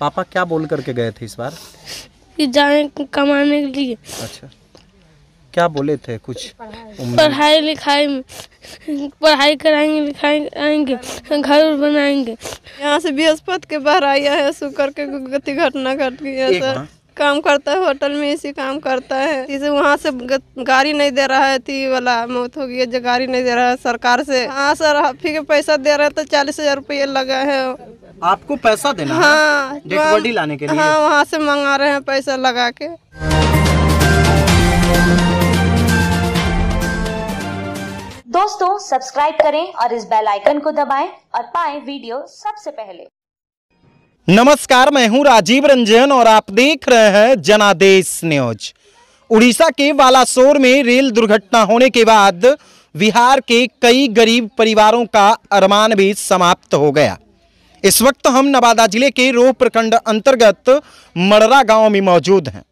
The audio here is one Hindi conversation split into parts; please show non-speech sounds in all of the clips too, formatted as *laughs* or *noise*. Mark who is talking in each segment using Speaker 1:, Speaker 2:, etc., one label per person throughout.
Speaker 1: पापा क्या बोल करके गए थे इस बार
Speaker 2: जाए कमाने के लिए
Speaker 1: अच्छा क्या बोले थे कुछ पढ़ाई
Speaker 2: लिखाई में पढ़ाई कराएंगे लिखाई आएंगे घर बनाएंगे यहाँ से बृहस्पति के बाहर आया है शुक्र के गति घटना घट गई है सर काम करता है होटल में इसी काम करता है इसे वहाँ से गाड़ी नहीं दे रहा है थी वाला मौत हो गई है जो गाड़ी नहीं दे रहा है सरकार से हाँ सर फिर पैसा दे रहे तो चालीस हजार रुपये लगा है
Speaker 1: आपको पैसा देना हाँ, डेड तो बॉडी लाने के लिए हाँ
Speaker 2: वहाँ से मंगा रहे हैं पैसा लगा के
Speaker 1: दोस्तों सब्सक्राइब करें और इस बेल आइकन को दबाएं और पाएं वीडियो सबसे पहले नमस्कार मैं हूं राजीव रंजन और आप देख रहे हैं जनादेश न्यूज उड़ीसा के बालासोर में रेल दुर्घटना होने के बाद बिहार के कई गरीब परिवारों का अरमान भी समाप्त हो गया इस वक्त तो हम नवादा जिले के रोह प्रखंड अंतर्गत मड़रा गांव में मौजूद हैं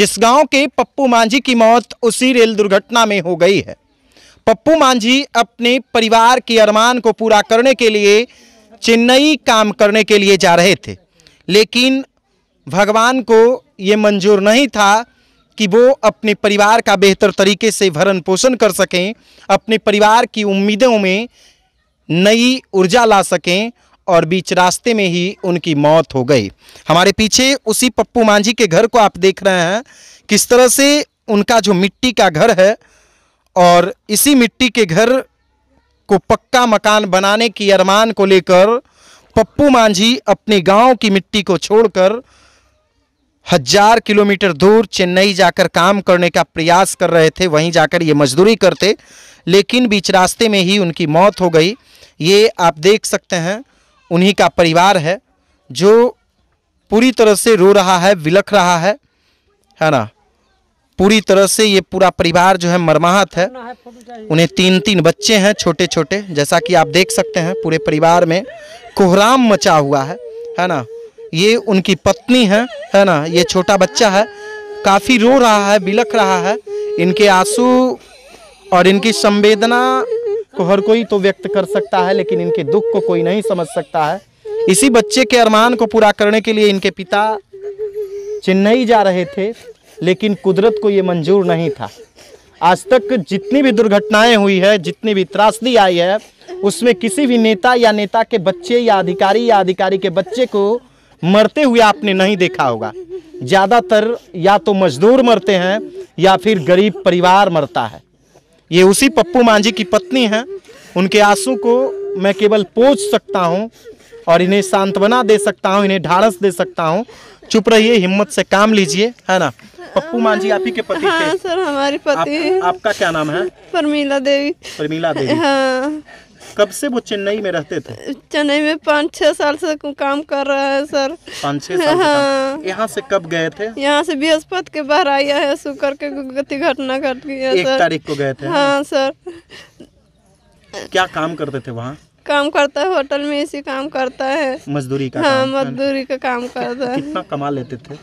Speaker 1: जिस गांव के पप्पू मांझी की मौत उसी रेल दुर्घटना में हो गई है पप्पू मांझी अपने परिवार के अरमान को पूरा करने के लिए चेन्नई काम करने के लिए जा रहे थे लेकिन भगवान को ये मंजूर नहीं था कि वो अपने परिवार का बेहतर तरीके से भरण पोषण कर सकें अपने परिवार की उम्मीदों में नई ऊर्जा ला सकें और बीच रास्ते में ही उनकी मौत हो गई हमारे पीछे उसी पप्पू मांझी के घर को आप देख रहे हैं किस तरह से उनका जो मिट्टी का घर है और इसी मिट्टी के घर को पक्का मकान बनाने की अरमान को लेकर पप्पू मांझी अपने गांव की मिट्टी को छोड़कर हजार किलोमीटर दूर चेन्नई जाकर काम करने का प्रयास कर रहे थे वहीं जाकर ये मजदूरी करते लेकिन बीच रास्ते में ही उनकी मौत हो गई ये आप देख सकते हैं उन्हीं का परिवार है जो पूरी तरह से रो रहा है विलख रहा है है ना पूरी तरह से ये पूरा परिवार जो है मरमाहत है उन्हें तीन तीन बच्चे हैं छोटे छोटे जैसा कि आप देख सकते हैं पूरे परिवार में कोहराम मचा हुआ है है ना ये उनकी पत्नी है है ना ये छोटा बच्चा है काफ़ी रो रहा है बिलख रहा है इनके आंसू और इनकी संवेदना को हर कोई तो व्यक्त कर सकता है लेकिन इनके दुख को कोई नहीं समझ सकता है इसी बच्चे के अरमान को पूरा करने के लिए इनके पिता चेन्नई जा रहे थे लेकिन कुदरत को ये मंजूर नहीं था आज तक जितनी भी दुर्घटनाएं हुई है जितनी भी त्रासदी आई है उसमें किसी भी नेता या नेता के बच्चे या अधिकारी या अधिकारी के बच्चे को मरते हुए आपने नहीं देखा होगा ज़्यादातर या तो मजदूर मरते हैं या फिर गरीब परिवार मरता है ये उसी पप्पू मांझी की पत्नी है उनके आंसू को मैं केवल पोच सकता हूँ और इन्हें सांत्वना दे सकता हूँ इन्हें ढाढ़स दे सकता हूँ चुप रहिए हिम्मत से काम लीजिए है ना पप्पू मांझी आप ही के पति हाँ,
Speaker 2: सर हमारे पति आप, आपका क्या नाम है परमीला देवी परमीला देवी हाँ
Speaker 1: कब से वो चेन्नई में रहते थे
Speaker 2: चेन्नई में पाँच छह साल से काम कर रहा है सर
Speaker 1: पाँच छः साल हाँ। यहाँ से कब गए थे
Speaker 2: यहाँ से बृहस्पति के बाहर आया है शुक्र के गति घटना घट गई है एक तारीख को गए थे हाँ सर
Speaker 1: क्या काम करते थे वहाँ
Speaker 2: काम करता है होटल में इसी काम करता है मजदूरी का हाँ मजदूरी का काम करता है कितना
Speaker 1: कमा लेते थे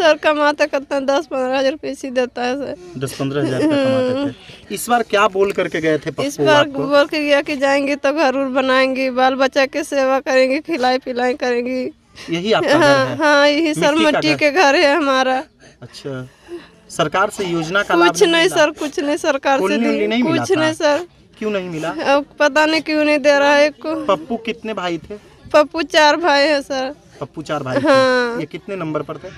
Speaker 2: सर कमाता कितना दस पंद्रह हजार रुपये इसी देता है
Speaker 1: सर दस पंद्रह हजार *laughs* इस बार क्या बोल करके गए थे इस बार बोल
Speaker 2: के गया कि जाएंगे तो घर उर बनाएंगे बाल बच्चा के सेवा करेंगे खिलाई पिलाई करेंगे
Speaker 1: यही आपका हाँ है? हाँ यही सर मट्टी के
Speaker 2: घर है हमारा
Speaker 1: अच्छा सरकार से योजना का कुछ नहीं सर कुछ नहीं सरकार से नहीं कुछ नहीं
Speaker 2: सर क्यों नहीं
Speaker 1: मिला अब पता नहीं क्यों नहीं दे रहा है पप्पू कितने भाई थे पप्पू चार भाई है सर पप्पू चार भाई हाँ। ये कितने नंबर पर थे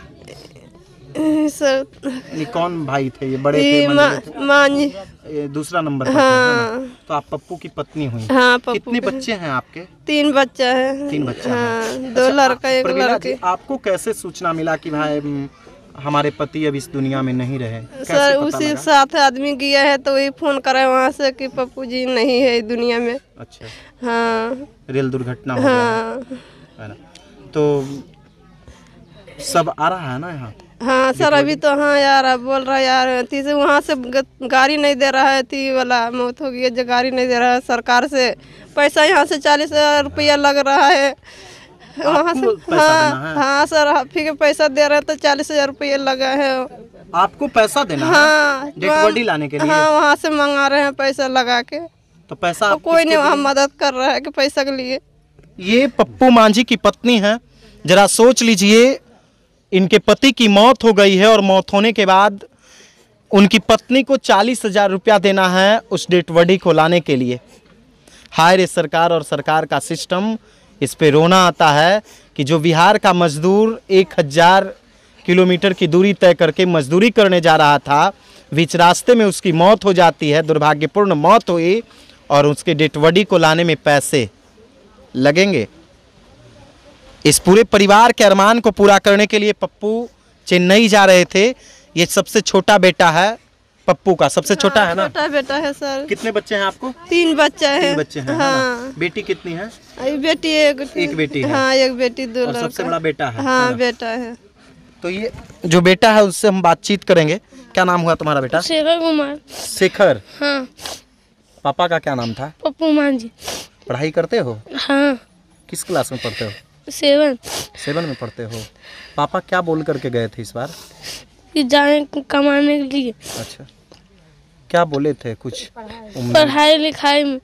Speaker 1: *laughs* सर ये कौन भाई थे ये बड़े ये थे मा, माँ जी दूसरा नंबर हाँ, हाँ। तो आप पप्पू की पत्नी हुई हाँ पप्पू कितने बच्चे हैं आपके
Speaker 2: तीन बच्चा है तीन बच्चा हाँ, है। दो अच्छा, लड़का एक लड़की
Speaker 1: आपको कैसे सूचना मिला कि भाई हमारे पति अब इस दुनिया में नहीं रहे सर उसी
Speaker 2: साथ आदमी गया है तो वही फोन करे वहाँ से कि पप्पू जी नहीं है दुनिया में अच्छा
Speaker 1: हाँ। रेल दुर्घटना हाँ। तो सब आ रहा है ना यहाँ
Speaker 2: हाँ सर अभी तो हाँ यार अब बोल रहा यार से वहाँ से गाड़ी नहीं दे रहा है थी वाला मौत हो गई है जो गाड़ी नहीं दे रहा है सरकार से पैसा यहाँ से चालीस हज़ार रुपया लग रहा है वहाँ से हाँ हाँ सर हाँ, फिर पैसा दे रहे हैं तो चालीस हज़ार रुपये लगा है
Speaker 1: आपको पैसा देना हाँ, है लाने के लिए हाँ वहाँ
Speaker 2: से मंगा रहे हैं पैसा लगा के
Speaker 1: तो पैसा तो कोई नहीं वहाँ मदद
Speaker 2: कर रहा है कि पैसा के लिए
Speaker 1: ये पप्पू मांझी की पत्नी है जरा सोच लीजिए इनके पति की मौत हो गई है और मौत होने के बाद उनकी पत्नी को चालीस हज़ार रुपया देना है उस डेट बॉडी को लाने के लिए हाय रे सरकार और सरकार का सिस्टम इस पे रोना आता है कि जो बिहार का मजदूर एक हज़ार किलोमीटर की दूरी तय करके मजदूरी करने जा रहा था बीच रास्ते में उसकी मौत हो जाती है दुर्भाग्यपूर्ण मौत हुई और उसके डेट बॉडी को लाने में पैसे लगेंगे इस पूरे परिवार के अरमान को पूरा करने के लिए पप्पू चेन्नई जा रहे थे ये सबसे छोटा बेटा है पप्पू का सबसे हाँ, छोटा हाँ, है ना
Speaker 2: छोटा बेटा है सर कितने बच्चे हैं आपको तीन बच्चे हैं बच्चे हैं हाँ।
Speaker 1: बेटी कितनी है
Speaker 2: बेटी एक एक बेटी है। हाँ एक बेटी दो और सबसे बड़ा बेटा है हाँ बेटा है तो ये
Speaker 1: जो बेटा है उससे हम बातचीत करेंगे क्या नाम हुआ तुम्हारा बेटा
Speaker 2: शेखर कुमार
Speaker 1: शेखर हाँ। पापा का क्या नाम था
Speaker 2: पप्पू मान जी
Speaker 1: पढ़ाई करते हो हाँ। किस क्लास में पढ़ते हो सेवन सेवन में पढ़ते हो पापा क्या बोल करके गए थे इस बार
Speaker 2: कि जाए कमाने के लिए
Speaker 1: अच्छा क्या बोले थे कुछ पढ़ाई
Speaker 2: लिखाई में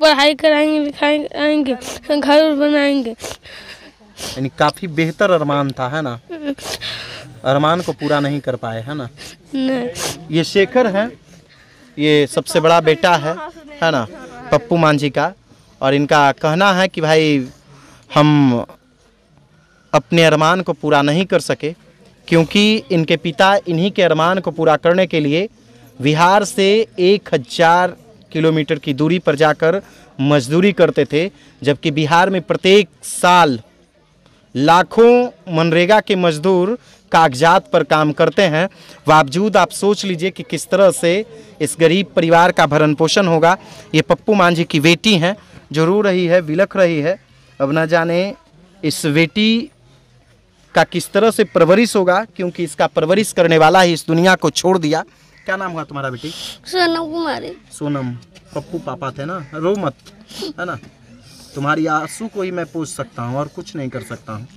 Speaker 2: पढ़ाई कराएंगे लिखाई आएंगे घर बनाएंगे
Speaker 1: यानी काफी बेहतर अरमान था है ना अरमान को पूरा नहीं कर पाए है ना
Speaker 2: नहीं।
Speaker 1: ये शेखर है ये सबसे बड़ा बेटा है है ना पप्पू मांझी का और इनका कहना है कि भाई हम अपने अरमान को पूरा नहीं कर सके क्योंकि इनके पिता इन्हीं के अरमान को पूरा करने के लिए बिहार से एक हज़ार किलोमीटर की दूरी पर जाकर मजदूरी करते थे जबकि बिहार में प्रत्येक साल लाखों मनरेगा के मजदूर कागजात पर काम करते हैं बावजूद आप सोच लीजिए कि किस तरह से इस गरीब परिवार का भरण पोषण होगा ये पप्पू मांझी की बेटी हैं जो रो रही है विलख रही है अब ना जाने इस बेटी का किस तरह से परवरिश होगा क्योंकि इसका परवरिश करने वाला ही इस दुनिया को छोड़ दिया क्या नाम हुआ तुम्हारा बेटी
Speaker 2: सोनम कुमारी
Speaker 1: सोनम पप्पू पापा थे ना रो मत है ना तुम्हारी आंसू को ही मैं पूछ सकता हूँ और कुछ नहीं कर सकता हूँ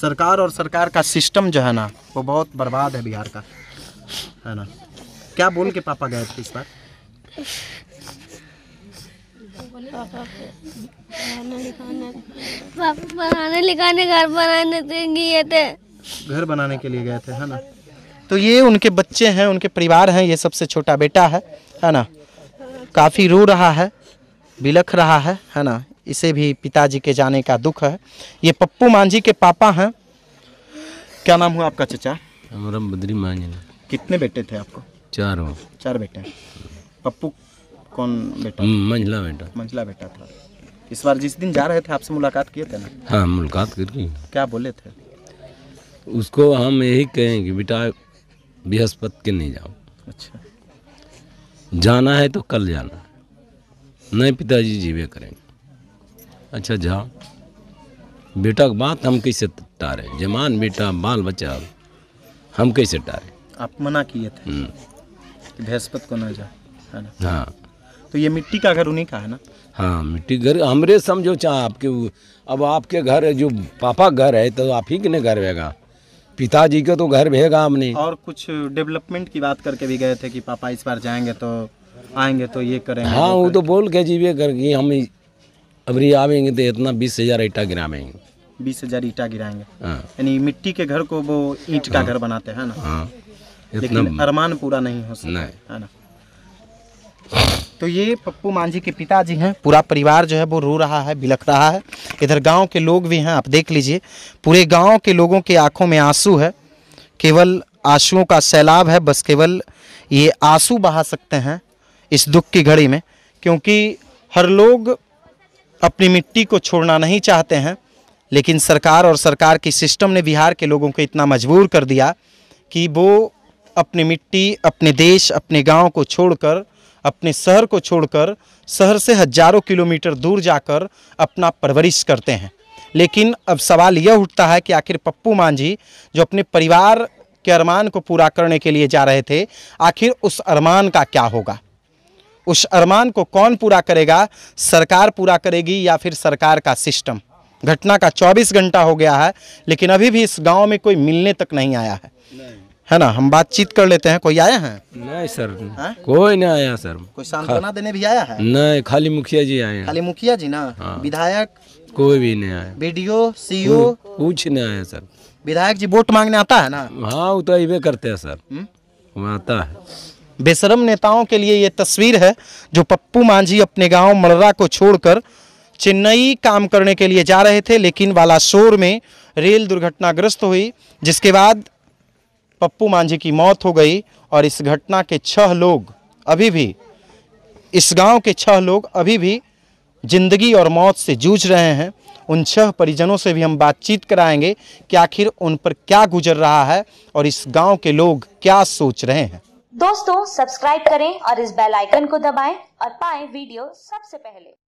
Speaker 1: सरकार और सरकार का सिस्टम जो है ना वो बहुत बर्बाद है बिहार का है ना क्या बोल के पापा गए थे इस बार
Speaker 2: पापा बनाने लिखाने घर बनाने गए थे
Speaker 1: तो। घर बनाने के लिए गए थे है ना तो ये उनके बच्चे हैं उनके परिवार हैं ये सबसे छोटा बेटा है है ना काफ़ी रो रहा है बिलख रहा है है ना इसे भी पिताजी के जाने का दुख है ये पप्पू मांझी के पापा हैं क्या नाम हुआ आपका चचा
Speaker 3: हमारा बद्री मांझी
Speaker 1: कितने बेटे थे आपको चार हो चार बेटे पप्पू कौन बेटा हम्म, मंझला बेटा मंझला बेटा था इस बार जिस दिन जा रहे थे आपसे मुलाकात किए थे ना
Speaker 3: हाँ मुलाकात करके क्या बोले थे उसको हम यही कहेंगे बेटा बृहस्पत के नहीं जाओ अच्छा जाना है तो कल जाना नहीं पिताजी जीवे करेंगे अच्छा जाओ बेटा की बात हम कैसे टारे जमान बेटा बाल बच्चा हम कैसे टारे आप मना किए थे
Speaker 1: हम्म। बृहस्पत को ना जाओ है ना हाँ तो ये मिट्टी का घर उन्हीं का है ना
Speaker 3: हाँ मिट्टी घर हमरे समझो चाहे आपके अब आपके घर जो पापा घर है तो आप ही के ने घर रहेगा पिताजी का तो घर भेगा हमने
Speaker 1: और कुछ डेवलपमेंट की बात करके भी गए थे कि पापा इस बार जाएंगे तो आएंगे तो ये करेंगे हाँ वो
Speaker 3: तो बोल के जीवे कि हम अभी आवेंगे तो इतना बीस हजार ईटा गिरावेंगे
Speaker 1: बीस हजार ईटा गिराएंगे हाँ। यानी मिट्टी के घर को वो ईट का हाँ। घर बनाते हैं ना
Speaker 3: हाँ। लेकिन
Speaker 1: अरमान पूरा नहीं हो सकता है ना तो ये पप्पू मांझी के पिताजी हैं पूरा परिवार जो है वो रो रहा है बिलख रहा है इधर गांव के लोग भी हैं आप देख लीजिए पूरे गांव के लोगों के आंखों में आंसू है केवल आंसुओं का सैलाब है बस केवल ये आंसू बहा सकते हैं इस दुख की घड़ी में क्योंकि हर लोग अपनी मिट्टी को छोड़ना नहीं चाहते हैं लेकिन सरकार और सरकार की सिस्टम ने बिहार के लोगों को इतना मजबूर कर दिया कि वो अपनी मिट्टी अपने देश अपने गांव को छोड़कर अपने शहर को छोड़कर शहर से हजारों किलोमीटर दूर जाकर अपना परवरिश करते हैं लेकिन अब सवाल यह उठता है कि आखिर पप्पू मांझी जो अपने परिवार के अरमान को पूरा करने के लिए जा रहे थे आखिर उस अरमान का क्या होगा उस अरमान को कौन पूरा करेगा सरकार पूरा करेगी या फिर सरकार का सिस्टम घटना का 24 घंटा हो गया है लेकिन अभी भी इस गांव में कोई मिलने तक नहीं आया है है ना हम बातचीत कर लेते हैं कोई आया है
Speaker 3: नहीं सर है? हाँ? कोई नहीं आया सर कोई सांत्वना देने भी आया है नहीं खाली मुखिया जी आए खाली
Speaker 1: मुखिया जी ना हाँ।
Speaker 3: विधायक कोई भी नहीं आया
Speaker 1: बी डी ओ सी ओ
Speaker 3: कुछ नहीं आया सर
Speaker 1: विधायक जी वोट मांगने आता है ना
Speaker 3: हाँ वो तो अबे करते हैं सर हम्म? आता है
Speaker 1: बेशरम नेताओं के लिए ये तस्वीर है जो पप्पू मांझी अपने गांव मड़रा को छोड़कर चेन्नई काम करने के लिए जा रहे थे लेकिन वालासोर में रेल दुर्घटनाग्रस्त हुई जिसके बाद पप्पू मांझी की मौत हो गई और इस घटना के छह लोग अभी भी इस गांव के छह लोग अभी भी जिंदगी और मौत से जूझ रहे हैं उन छह परिजनों से भी हम बातचीत कराएंगे कि आखिर उन पर क्या गुजर रहा है और इस गांव के लोग क्या सोच रहे हैं दोस्तों सब्सक्राइब करें और इस बेल आइकन को दबाएं और पाएं वीडियो सबसे पहले